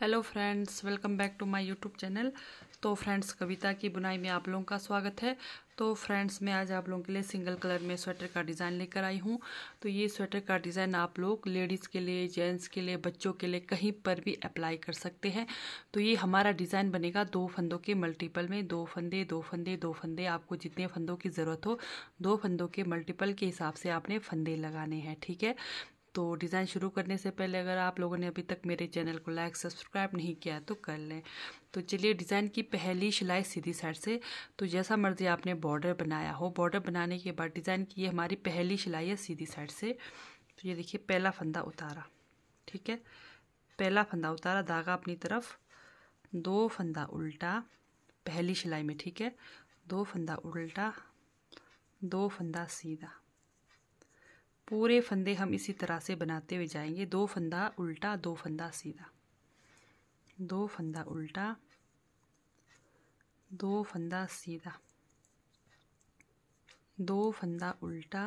hello friends welcome back to my YouTube channel तो friends Kavita की बुनाई में आप लोगों का स्वागत है तो फ्रेंड्स मैं आज आप लोगों के लिए सिंगल कलर में स्वेटर का डिज़ाइन लेकर आई हूँ तो ये स्वेटर का डिज़ाइन आप लोग लेडीज़ के लिए जेंट्स के लिए बच्चों के लिए कहीं पर भी अप्लाई कर सकते हैं तो ये हमारा डिज़ाइन बनेगा दो फंदों के मल्टीपल में दो फंदे दो फंदे दो फंदे आपको जितने फंदों की ज़रूरत हो दो फंदों के मल्टीपल के हिसाब से आपने फंदे लगाने हैं ठीक है तो डिज़ाइन शुरू करने से पहले अगर आप लोगों ने अभी तक मेरे चैनल को लाइक सब्सक्राइब नहीं किया तो कर लें तो चलिए डिज़ाइन की पहली सिलाई सीधी साइड से तो जैसा मर्ज़ी आपने बॉर्डर बनाया हो बॉर्डर बनाने के बाद डिज़ाइन की ये हमारी पहली सिलाई है सीधी साइड से तो ये देखिए पहला फंदा उतारा ठीक है पहला फंदा उतारा धागा अपनी तरफ दो फंदा उल्टा पहली सिलाई में ठीक है दो फंदा उल्टा दो फंदा सीधा पूरे फंदे हम इसी तरह से बनाते हुए जाएंगे दो फंदा उल्टा दो फंदा सीधा दो फंदा उल्टा दो फंदा सीधा दो फंदा उल्टा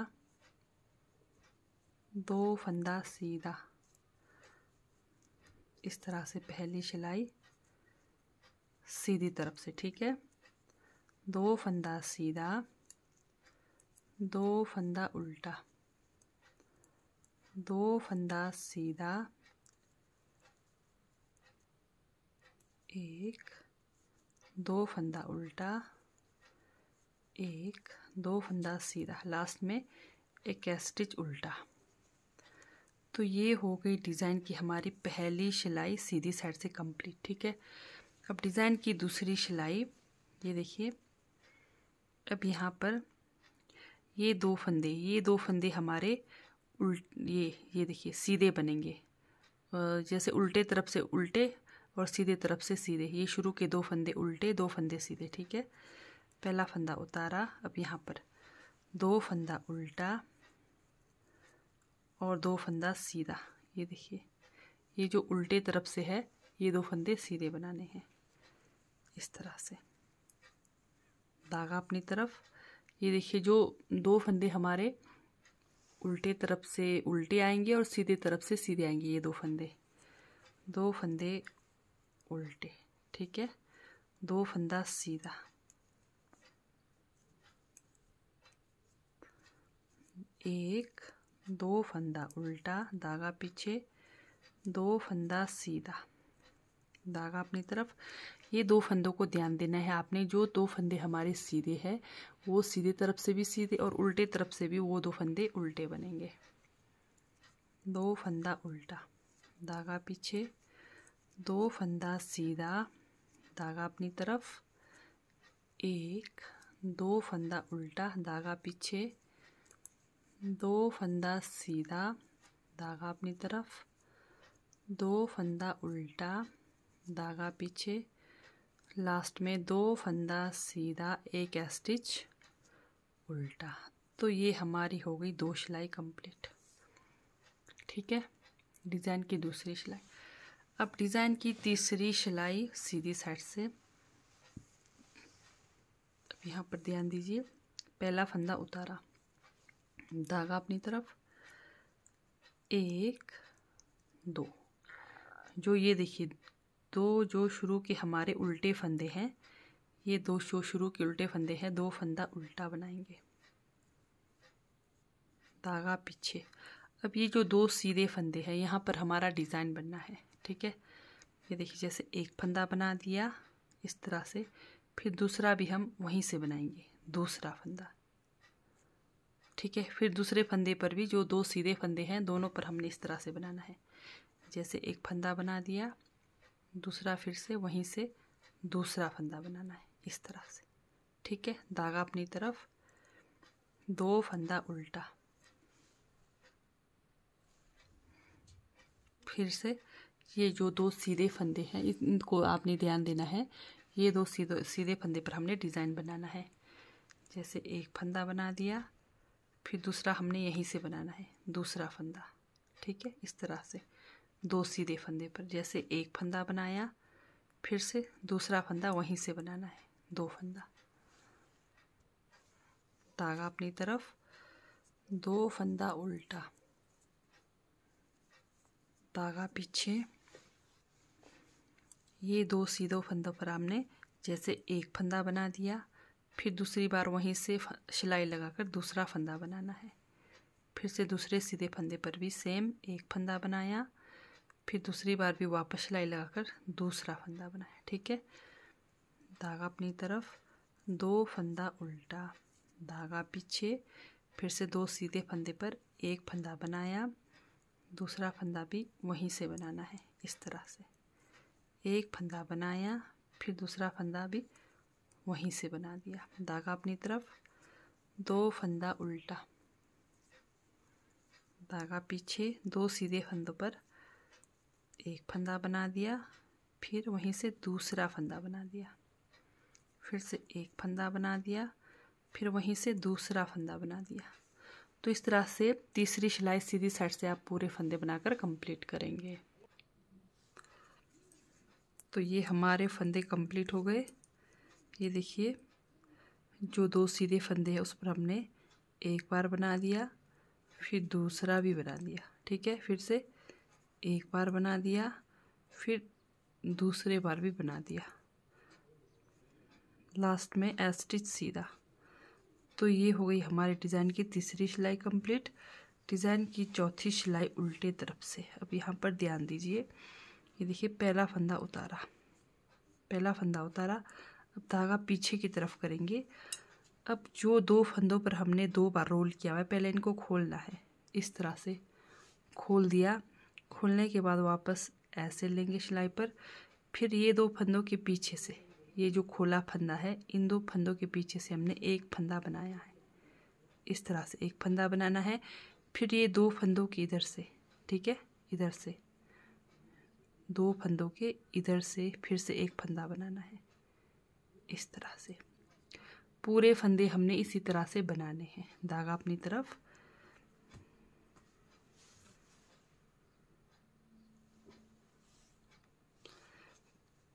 दो फंदा सीधा इस तरह से पहली सिलाई सीधी तरफ से ठीक है दो फंदा सीधा दो फंदा उल्टा दो फंदा सीधा एक दो फंदा उल्टा एक दो फंदा सीधा लास्ट में एक स्टिच उल्टा तो ये हो गई डिज़ाइन की हमारी पहली सिलाई सीधी साइड से कंप्लीट ठीक है अब डिज़ाइन की दूसरी सिलाई ये देखिए अब यहाँ पर ये दो फंदे ये दो फंदे हमारे उल्ट ये ये देखिए सीधे बनेंगे जैसे उल्टे तरफ से उल्टे और सीधे तरफ से सीधे ये शुरू के दो फंदे उल्टे दो फंदे सीधे ठीक है पहला फंदा उतारा अब यहाँ पर दो फंदा उल्टा और दो फंदा सीधा ये देखिए ये जो उल्टे तरफ से है ये दो फंदे सीधे बनाने हैं इस तरह से धागा अपनी तरफ ये देखिए जो दो फंदे हमारे उल्टे तरफ से उल्टे आएंगे और सीधे तरफ से सीधे आएंगे ये दो फंदे दो फंदे उल्टे ठीक है दो फंदा सीधा एक दो फंदा उल्टा धागा पीछे दो फंदा सीधा धागा अपनी तरफ ये दो फंदों को ध्यान देना है आपने जो दो फंदे हमारे सीधे हैं वो सीधे तरफ से भी सीधे और उल्टे तरफ से भी वो दो फंदे उल्टे बनेंगे दो फंदा उल्टा धागा पीछे दो फंदा सीधा धागा अपनी तरफ एक दो फंदा उल्टा धागा पीछे दो फंदा सीधा धागा अपनी तरफ दो फंदा उल्टा धागा पीछे लास्ट में दो फंदा सीधा एक स्टिच उल्टा तो ये हमारी हो गई दो सिलाई कंप्लीट ठीक है डिज़ाइन की दूसरी सिलाई अब डिज़ाइन की तीसरी सिलाई सीधी साइड से अब यहाँ पर ध्यान दीजिए पहला फंदा उतारा धागा अपनी तरफ एक दो जो ये देखिए दो जो शुरू के हमारे उल्टे फंदे हैं ये दो जो शुरू के उल्टे फंदे हैं दो फंदा उल्टा बनाएंगे धागा पीछे अब ये जो दो सीधे फंदे हैं यहाँ पर हमारा डिज़ाइन बनना है ठीक है ये देखिए जैसे एक फंदा बना दिया इस तरह से फिर दूसरा भी हम वहीं से बनाएंगे दूसरा फंदा ठीक है फिर दूसरे फंदे पर भी जो दो सीधे फंदे हैं दोनों पर हमने इस तरह से बनाना है जैसे एक फंदा बना दिया दूसरा फिर से वहीं से दूसरा फंदा बनाना है इस तरह से ठीक है धागा अपनी तरफ दो फंदा उल्टा फिर से ये जो दो सीधे फंदे हैं इनको आपने ध्यान देना है ये दो सीधे सीधे फंदे पर हमने डिज़ाइन बनाना है जैसे एक फंदा बना दिया फिर दूसरा हमने यहीं से बनाना है दूसरा फंदा ठीक है इस तरह से दो सीधे फंदे पर जैसे एक फंदा बनाया फिर से दूसरा फंदा वहीं से बनाना है दो फंदा धागा अपनी तरफ दो फंदा उल्टा धागा पीछे ये दो सीधे फंदों पर हमने जैसे एक फंदा बना दिया फिर दूसरी बार वहीं से सिलाई लगाकर दूसरा फंदा बनाना है फिर से दूसरे सीधे फंदे पर भी सेम एक फंदा बनाया फिर दूसरी बार भी वापस सिलाई लगाकर दूसरा फंदा बनाया ठीक है धागा अपनी तरफ दो फंदा उल्टा धागा पीछे फिर से दो सीधे फंदे पर एक फंदा बनाया दूसरा फंदा भी वहीं से बनाना है इस तरह से एक फंदा बनाया फिर दूसरा फंदा भी वहीं से बना दिया धागा अपनी तरफ दो फंदा उल्टा धागा पीछे दो सीधे फंदों पर एक फंदा बना दिया फिर वहीं से दूसरा फंदा बना दिया फिर से एक फंदा बना दिया फिर वहीं से दूसरा फंदा बना दिया तो इस तरह से तीसरी सिलाई सीधी साइड से आप पूरे फंदे बनाकर कंप्लीट करेंगे तो ये हमारे फंदे कंप्लीट हो गए ये देखिए जो दो सीधे फंदे हैं उस पर हमने एक बार बना दिया फिर दूसरा भी बना दिया ठीक है फिर से एक बार बना दिया फिर दूसरे बार भी बना दिया लास्ट में एस्टिच सीधा तो ये हो गई हमारे डिज़ाइन की तीसरी सिलाई कंप्लीट डिज़ाइन की चौथी सिलाई उल्टे तरफ से अब यहाँ पर ध्यान दीजिए ये देखिए पहला फंदा उतारा पहला फंदा उतारा अब धागा पीछे की तरफ करेंगे अब जो दो फंदों पर हमने दो बार रोल किया हुआ है पहले इनको खोलना है इस तरह से खोल दिया खोलने के बाद वापस ऐसे लेंगे सिलाई पर फिर ये दो फंदों के पीछे से ये जो खोला फंदा है इन दो फंदों के पीछे से हमने एक फंदा बनाया है इस तरह से एक फंदा बनाना है फिर ये दो फंदों के इधर से ठीक है इधर से दो फंदों के इधर से फिर से एक फंदा बनाना है इस तरह से पूरे फंदे हमने इसी तरह से बनाने हैं धागा अपनी तरफ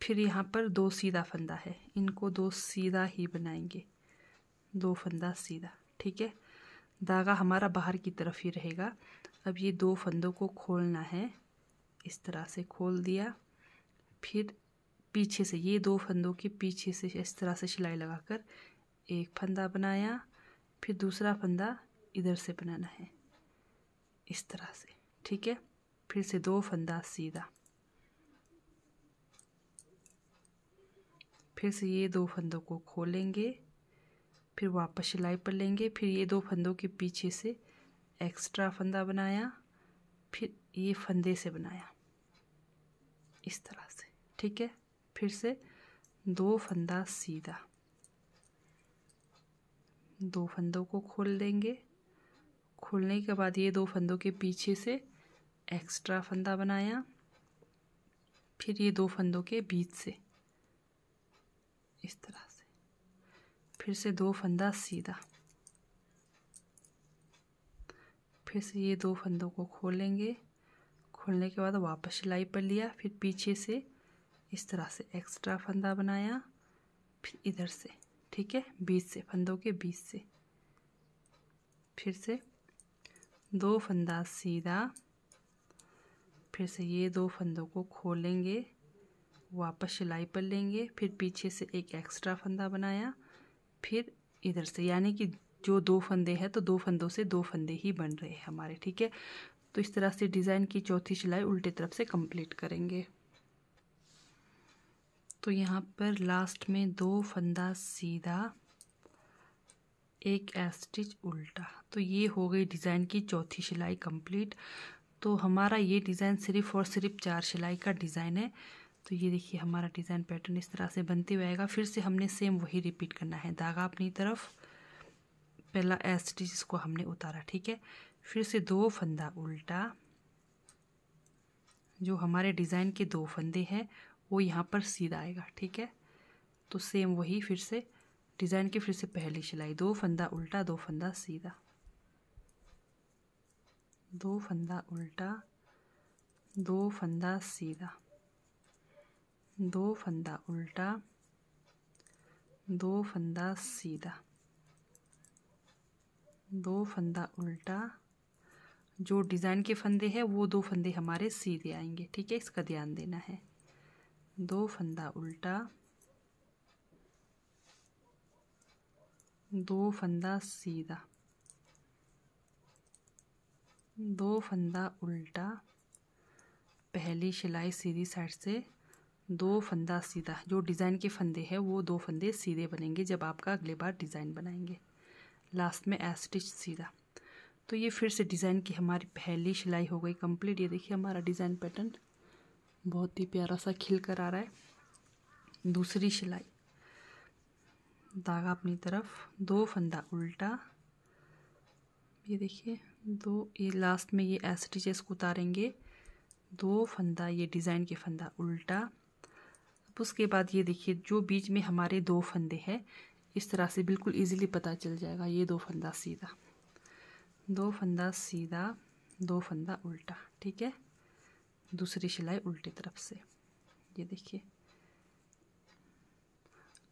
फिर यहाँ पर दो सीधा फंदा है इनको दो सीधा ही बनाएंगे दो फंदा सीधा ठीक है धागा हमारा बाहर की तरफ ही रहेगा अब ये दो फंदों को खोलना है इस तरह से खोल दिया फिर पीछे से ये दो फंदों के पीछे से इस तरह से सिलाई लगाकर एक फंदा बनाया फिर दूसरा फंदा इधर से बनाना है इस तरह से ठीक है फिर से दो फंदा सीधा फिर से ये दो फंदों को खोलेंगे फिर वापस सिलाई पर लेंगे फिर ये दो फंदों के पीछे से एक्स्ट्रा फंदा बनाया फिर ये फंदे से बनाया इस तरह से ठीक है फिर से दो फंदा सीधा दो फंदों को खोल देंगे खोलने के बाद ये दो फंदों के पीछे से एक्स्ट्रा फंदा बनाया फिर ये दो फंदों के बीच से इस तरह से फिर से दो फंदा सीधा फिर से ये दो फंदों को खोलेंगे खोलने के बाद वापस सिलाई पर लिया फिर पीछे से इस तरह से एक्स्ट्रा फंदा बनाया फिर इधर से ठीक है बीच से फंदों के बीच से फिर से दो फंदा सीधा फिर से ये दो फंदों को खोलेंगे वापस सिलाई पर लेंगे फिर पीछे से एक एक्स्ट्रा फंदा बनाया फिर इधर से यानी कि जो दो फंदे हैं तो दो फंदों से दो फंदे ही बन रहे हैं हमारे ठीक है तो इस तरह से डिज़ाइन की चौथी सिलाई उल्टे तरफ से कंप्लीट करेंगे तो यहाँ पर लास्ट में दो फंदा सीधा एक स्टिच उल्टा तो ये हो गई डिज़ाइन की चौथी सिलाई कंप्लीट तो हमारा ये डिज़ाइन सिर्फ और सिर्फ चार सिलाई का डिज़ाइन है तो ये देखिए हमारा डिज़ाइन पैटर्न इस तरह से बनते हुए आएगा फिर से हमने सेम वही रिपीट करना है धागा अपनी तरफ पहला एस टी जिसको हमने उतारा ठीक है फिर से दो फंदा उल्टा जो हमारे डिज़ाइन के दो फंदे हैं वो यहाँ पर सीधा आएगा ठीक है तो सेम वही फिर से डिज़ाइन की फिर से पहली सिलाई दो फंदा उल्टा दो फंदा सीधा दो फंदा उल्टा दो फंदा सीधा दो फंदा उल्टा दो फंदा सीधा दो फंदा उल्टा जो डिज़ाइन के फंदे हैं वो दो फंदे हमारे सीधे आएंगे ठीक है इसका ध्यान देना है दो फंदा उल्टा दो फंदा सीधा दो फंदा उल्टा पहली सिलाई सीधी साइड से दो फंदा सीधा जो डिज़ाइन के फंदे हैं वो दो फंदे सीधे बनेंगे जब आपका अगले बार डिज़ाइन बनाएंगे लास्ट में एस्टिच सीधा तो ये फिर से डिज़ाइन की हमारी पहली सिलाई हो गई कंप्लीट ये देखिए हमारा डिज़ाइन पैटर्न बहुत ही प्यारा सा खिल कर आ रहा है दूसरी सिलाई धागा अपनी तरफ दो फंदा उल्टा ये देखिए दो ये लास्ट में ये एस्टिचेस को उतारेंगे दो फंदा ये डिज़ाइन के फंदा उल्टा उसके बाद ये देखिए जो बीच में हमारे दो फंदे हैं इस तरह से बिल्कुल इजीली पता चल जाएगा ये दो फंदा सीधा दो फंदा सीधा दो फंदा उल्टा ठीक है दूसरी सिलाई उल्टी तरफ से ये देखिए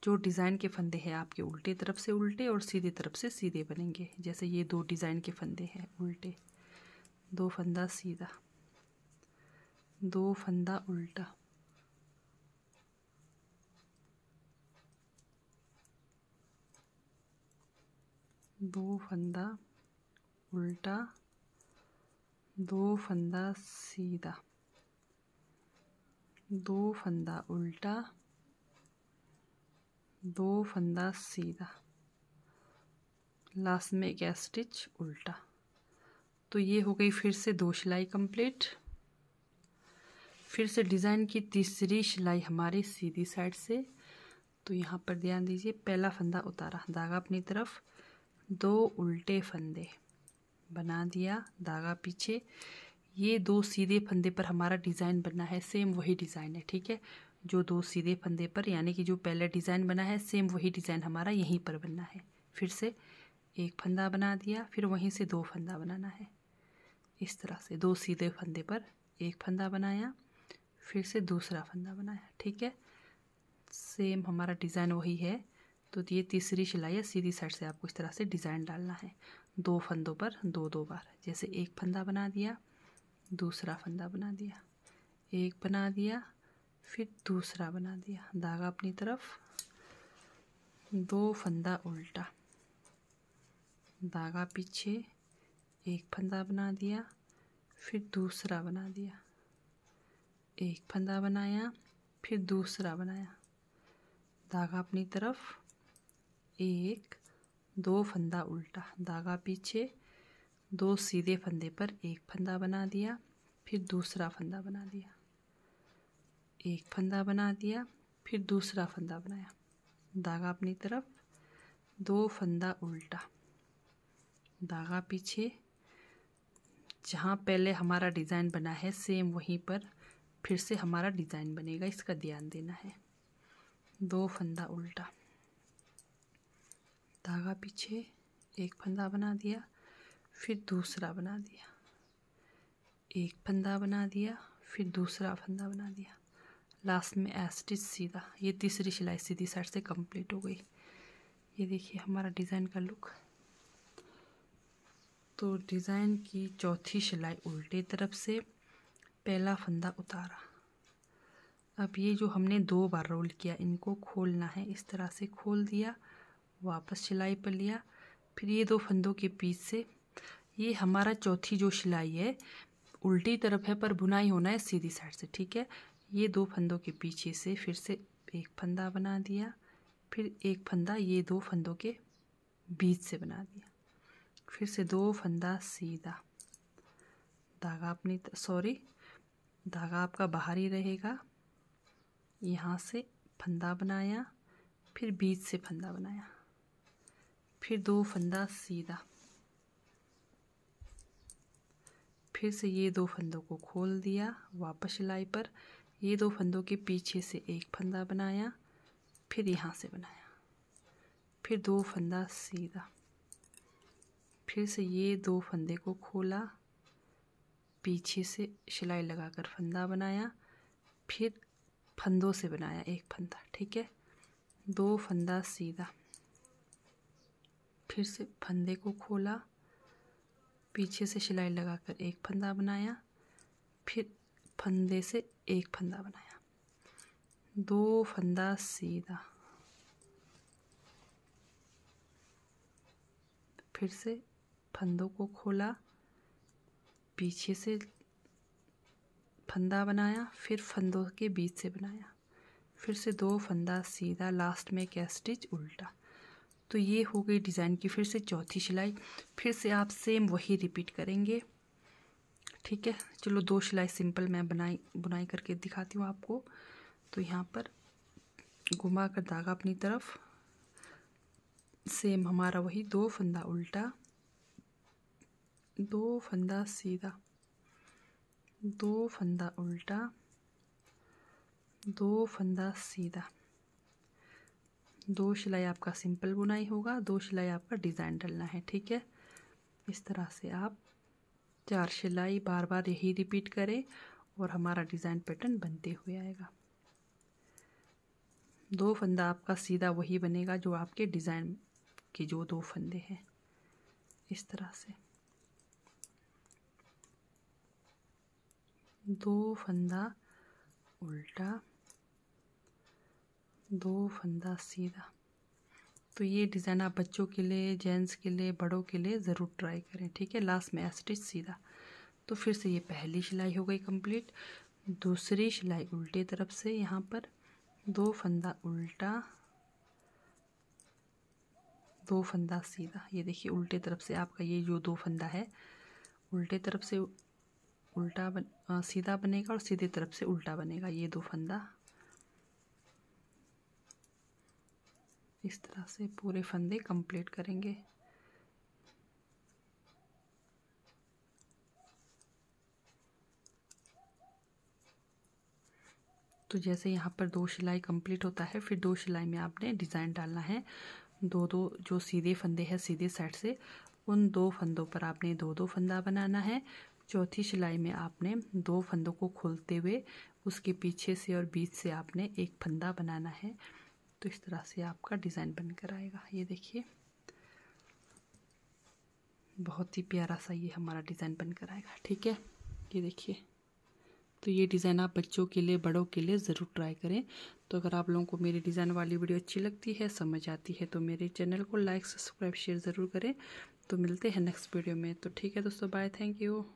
जो डिज़ाइन के फंदे हैं आपके उल्टे तरफ से उल्टे और सीधे तरफ से सीधे बनेंगे जैसे ये दो डिज़ाइन के फंदे हैं उल्टे दो फंदा सीधा दो फंदा उल्टा दो फंदा उल्टा दो फंदा सीधा दो फंदा उल्टा दो फंदा सीधा लास्ट में एक स्टिच उल्टा तो ये हो गई फिर से दो सिलाई कंप्लीट फिर से डिज़ाइन की तीसरी सिलाई हमारी सीधी साइड से तो यहाँ पर ध्यान दीजिए पहला फंदा उतारा धागा अपनी तरफ दो उल्टे फंदे बना दिया धागा पीछे ये दो सीधे फंदे पर हमारा डिज़ाइन बनना है सेम वही डिज़ाइन है ठीक है जो दो सीधे फंदे पर यानी कि जो पहले डिज़ाइन बना है सेम वही डिज़ाइन हमारा यहीं पर बनना है फिर से एक फंदा बना दिया फिर वहीं से दो फंदा बनाना है इस तरह से दो सीधे फंदे पर एक फंदा बनाया फिर से दूसरा फंदा बनाया ठीक है सेम हमारा डिज़ाइन वही है तो ये तीसरी सिलाई है सीधी साइड से आपको इस तरह से डिज़ाइन डालना है दो फंदों पर दो दो बार जैसे एक फंदा बना दिया दूसरा फंदा बना दिया एक बना दिया फिर दूसरा बना दिया धागा अपनी तरफ दो फंदा उल्टा धागा पीछे एक फंदा बना दिया फिर दूसरा बना दिया एक फंदा बनाया फिर दूसरा बनाया धागा अपनी तरफ एक दो फंदा उल्टा धागा पीछे दो सीधे फंदे पर एक फंदा बना दिया फिर दूसरा फंदा बना दिया एक फंदा बना दिया फिर दूसरा फंदा बनाया धागा अपनी तरफ दो फंदा उल्टा धागा पीछे जहाँ पहले हमारा डिज़ाइन बना है सेम वहीं पर फिर से हमारा डिज़ाइन बनेगा इसका ध्यान देना है दो फंदा उल्टा धागा पीछे एक फंदा बना दिया फिर दूसरा बना दिया एक फंदा बना दिया फिर दूसरा फंदा बना दिया लास्ट में एस्टिच सीधा ये तीसरी सिलाई सीधी साइड से कंप्लीट हो गई ये देखिए हमारा डिज़ाइन का लुक तो डिज़ाइन की चौथी सिलाई उल्टे तरफ से पहला फंदा उतारा अब ये जो हमने दो बार रोल किया इनको खोलना है इस तरह से खोल दिया वापस सिलाई पर लिया फिर ये दो फंदों के बीच से ये हमारा चौथी जो सिलाई है उल्टी तरफ है पर बुनाई होना है सीधी साइड से ठीक है ये दो फंदों के पीछे से फिर से एक फंदा बना दिया फिर एक फंदा ये दो फंदों के बीच से बना दिया फिर से दो फंदा सीधा धागा अपनी सॉरी धागा आपका बाहर ही रहेगा यहाँ से फंदा बनाया फिर बीच से फंदा बनाया फिर दो फंदा सीधा फिर से ये दो फंदों को खोल दिया वापस सिलाई पर ये दो फंदों के पीछे से एक फंदा बनाया फिर यहाँ से बनाया फिर दो फंदा सीधा फिर से ये दो फंदे को खोला पीछे से सिलाई लगाकर फंदा बनाया फिर फंदों से बनाया एक फंदा ठीक है दो फंदा सीधा फिर से फंदे को खोला पीछे से सिलाई लगाकर एक फंदा बनाया फिर फंदे से एक फंदा बनाया दो फंदा सीधा फिर से फंदों को खोला पीछे से फंदा बनाया फिर फंदों के बीच से बनाया फिर से दो फंदा सीधा लास्ट में क्या स्टिच उल्टा तो ये हो गई डिज़ाइन की फिर से चौथी सिलाई फिर से आप सेम वही रिपीट करेंगे ठीक है चलो दो सिलाई सिंपल मैं बनाई बुनाई करके दिखाती हूँ आपको तो यहाँ पर घुमा कर धागा अपनी तरफ सेम हमारा वही दो फंदा उल्टा दो फंदा सीधा दो फंदा उल्टा दो फंदा सीधा दो सिलाई आपका सिंपल बुनाई होगा दो सिलाई आपका डिज़ाइन डलना है ठीक है इस तरह से आप चार सिलाई बार बार यही रिपीट करें और हमारा डिज़ाइन पैटर्न बनते हुए आएगा दो फंदा आपका सीधा वही बनेगा जो आपके डिज़ाइन के जो दो फंदे हैं इस तरह से दो फंदा उल्टा दो फंदा सीधा तो ये डिज़ाइन आप बच्चों के लिए जेंट्स के लिए बड़ों के लिए ज़रूर ट्राई करें ठीक है लास्ट में स्टिच सीधा तो फिर से ये पहली सिलाई हो गई कंप्लीट दूसरी सिलाई उल्टी तरफ से यहाँ पर दो फंदा उल्टा दो फंदा सीधा ये देखिए उल्टे तरफ से आपका ये जो दो फंदा है उल्टे तरफ से उल्टा बन आ, सीधा बनेगा और सीधे तरफ से उल्टा बनेगा ये दो फंदा इस तरह से पूरे फंदे कंप्लीट करेंगे तो जैसे यहाँ पर दो सिलाई कंप्लीट होता है फिर दो सिलाई में आपने डिज़ाइन डालना है दो दो जो सीधे फंदे हैं सीधे साइड से उन दो फंदों पर आपने दो दो फंदा बनाना है चौथी सिलाई में आपने दो फंदों को खोलते हुए उसके पीछे से और बीच से आपने एक फंदा बनाना है तो इस तरह से आपका डिज़ाइन बनकर आएगा ये देखिए बहुत ही प्यारा सा ये हमारा डिज़ाइन बनकर आएगा ठीक है ये देखिए तो ये डिज़ाइन आप बच्चों के लिए बड़ों के लिए ज़रूर ट्राई करें तो अगर आप लोगों को मेरी डिज़ाइन वाली वीडियो अच्छी लगती है समझ आती है तो मेरे चैनल को लाइक सब्सक्राइब शेयर ज़रूर करें तो मिलते हैं नेक्स्ट वीडियो में तो ठीक है दोस्तों बाय थैंक यू